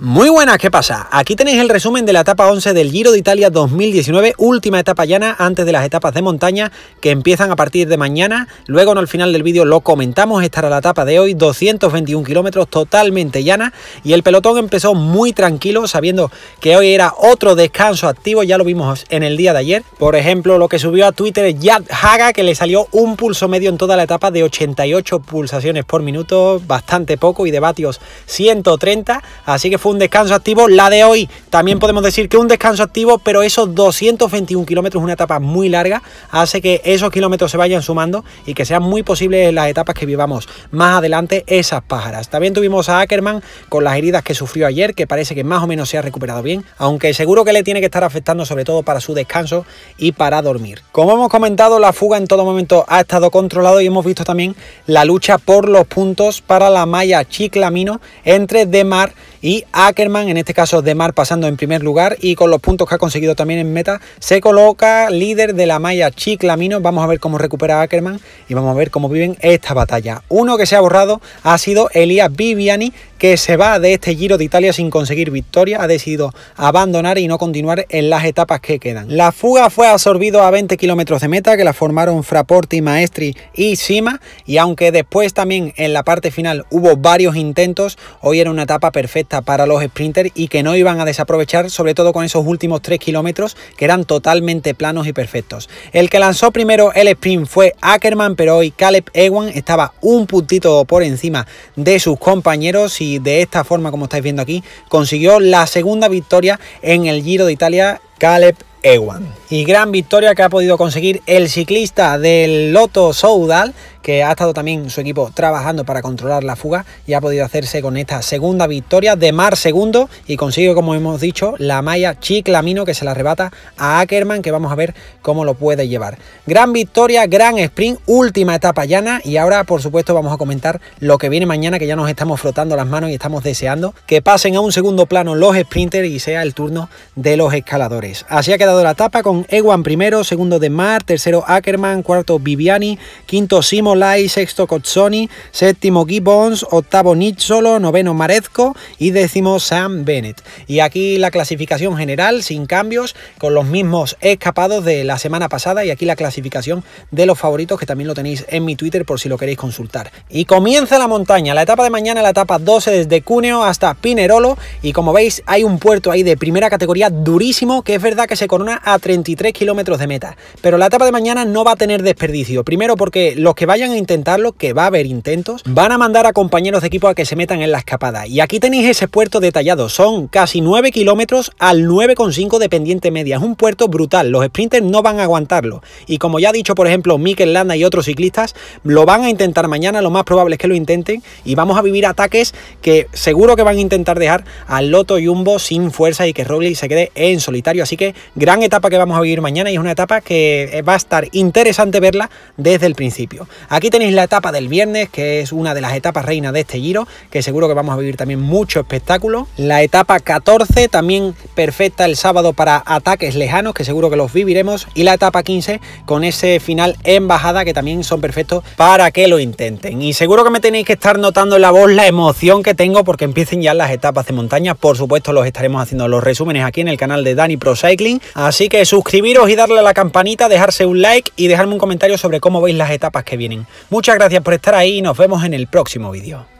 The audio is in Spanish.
Muy buenas, ¿qué pasa? Aquí tenéis el resumen de la etapa 11 del Giro de Italia 2019, última etapa llana antes de las etapas de montaña que empiezan a partir de mañana. Luego en el final del vídeo lo comentamos, Estará la etapa de hoy, 221 kilómetros totalmente llana y el pelotón empezó muy tranquilo sabiendo que hoy era otro descanso activo, ya lo vimos en el día de ayer. Por ejemplo, lo que subió a Twitter ya Haga que le salió un pulso medio en toda la etapa de 88 pulsaciones por minuto, bastante poco y de vatios 130, así que fue un descanso activo. La de hoy también podemos decir que un descanso activo, pero esos 221 kilómetros, una etapa muy larga, hace que esos kilómetros se vayan sumando y que sean muy posibles las etapas que vivamos más adelante esas pájaras. También tuvimos a Ackerman con las heridas que sufrió ayer, que parece que más o menos se ha recuperado bien, aunque seguro que le tiene que estar afectando sobre todo para su descanso y para dormir. Como hemos comentado, la fuga en todo momento ha estado controlado y hemos visto también la lucha por los puntos para la malla Chiclamino entre Demar y Ackerman, en este caso de Mar pasando en primer lugar y con los puntos que ha conseguido también en meta, se coloca líder de la malla Chiclamino. Vamos a ver cómo recupera Ackerman y vamos a ver cómo viven esta batalla. Uno que se ha borrado ha sido Elías Viviani, que se va de este Giro de Italia sin conseguir victoria, ha decidido abandonar y no continuar en las etapas que quedan. La fuga fue absorbido a 20 kilómetros de meta, que la formaron Fraporti, Maestri y Sima, y aunque después también en la parte final hubo varios intentos, hoy era una etapa perfecta para los sprinters y que no iban a desaprovechar, sobre todo con esos últimos 3 kilómetros que eran totalmente planos y perfectos. El que lanzó primero el sprint fue Ackerman, pero hoy Caleb Ewan estaba un puntito por encima de sus compañeros y de esta forma, como estáis viendo aquí, consiguió la segunda victoria en el Giro de Italia. Caleb Ewan. Y gran victoria que ha podido conseguir el ciclista del Loto Soudal, que ha estado también su equipo trabajando para controlar la fuga y ha podido hacerse con esta segunda victoria de Mar segundo y consigue, como hemos dicho, la malla Chiclamino que se la arrebata a Ackerman, que vamos a ver cómo lo puede llevar. Gran victoria, gran sprint, última etapa llana y ahora, por supuesto, vamos a comentar lo que viene mañana, que ya nos estamos frotando las manos y estamos deseando que pasen a un segundo plano los sprinters y sea el turno de los escaladores. Así ha quedado la etapa con Ewan primero, segundo de Mar, tercero Ackerman, cuarto Viviani, quinto Simon Lai, sexto Cozzoni, séptimo Gibbons, octavo Nizzolo, noveno Marezco y décimo Sam Bennett. Y aquí la clasificación general sin cambios, con los mismos escapados de la semana pasada y aquí la clasificación de los favoritos que también lo tenéis en mi Twitter por si lo queréis consultar. Y comienza la montaña, la etapa de mañana, la etapa 12 desde Cuneo hasta Pinerolo y como veis hay un puerto ahí de primera categoría durísimo que es verdad que se corona a 33 kilómetros de meta, pero la etapa de mañana no va a tener desperdicio, primero porque los que vayan vayan a intentarlo, que va a haber intentos, van a mandar a compañeros de equipo a que se metan en la escapada. Y aquí tenéis ese puerto detallado, son casi 9 kilómetros al 9,5 de pendiente media. Es un puerto brutal, los sprinters no van a aguantarlo. Y como ya ha dicho, por ejemplo, Mikel Landa y otros ciclistas, lo van a intentar mañana, lo más probable es que lo intenten, y vamos a vivir ataques que seguro que van a intentar dejar al Loto Jumbo sin fuerza y que Roglic se quede en solitario. Así que gran etapa que vamos a vivir mañana y es una etapa que va a estar interesante verla desde el principio. Aquí tenéis la etapa del viernes, que es una de las etapas reinas de este giro, que seguro que vamos a vivir también mucho espectáculo. La etapa 14, también perfecta el sábado para ataques lejanos, que seguro que los viviremos. Y la etapa 15, con ese final en bajada, que también son perfectos para que lo intenten. Y seguro que me tenéis que estar notando en la voz la emoción que tengo porque empiecen ya las etapas de montaña. Por supuesto, los estaremos haciendo los resúmenes aquí en el canal de Dani Pro Cycling. Así que suscribiros y darle a la campanita, dejarse un like y dejarme un comentario sobre cómo veis las etapas que vienen. Muchas gracias por estar ahí y nos vemos en el próximo vídeo.